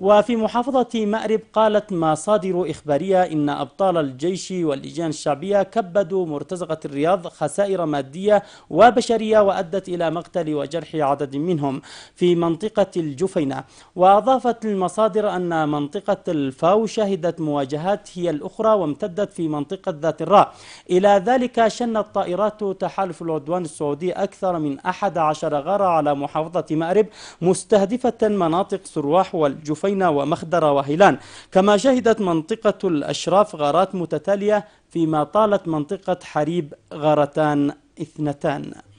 وفي محافظة مأرب قالت مصادر إخبارية إن أبطال الجيش واللجان الشعبية كبدوا مرتزقة الرياض خسائر مادية وبشرية وأدت إلى مقتل وجرح عدد منهم في منطقة الجفينة وأضافت المصادر أن منطقة الفاو شهدت مواجهات هي الأخرى وامتدت في منطقة ذات الراء إلى ذلك شنت طائرات تحالف العدوان السعودي أكثر من 11 غارة على محافظة مأرب مستهدفة مناطق سرواح والجفينة صفينة ومخدر وهيلان كما شهدت منطقة الأشراف غارات متتالية فيما طالت منطقة حريب غارتان اثنتان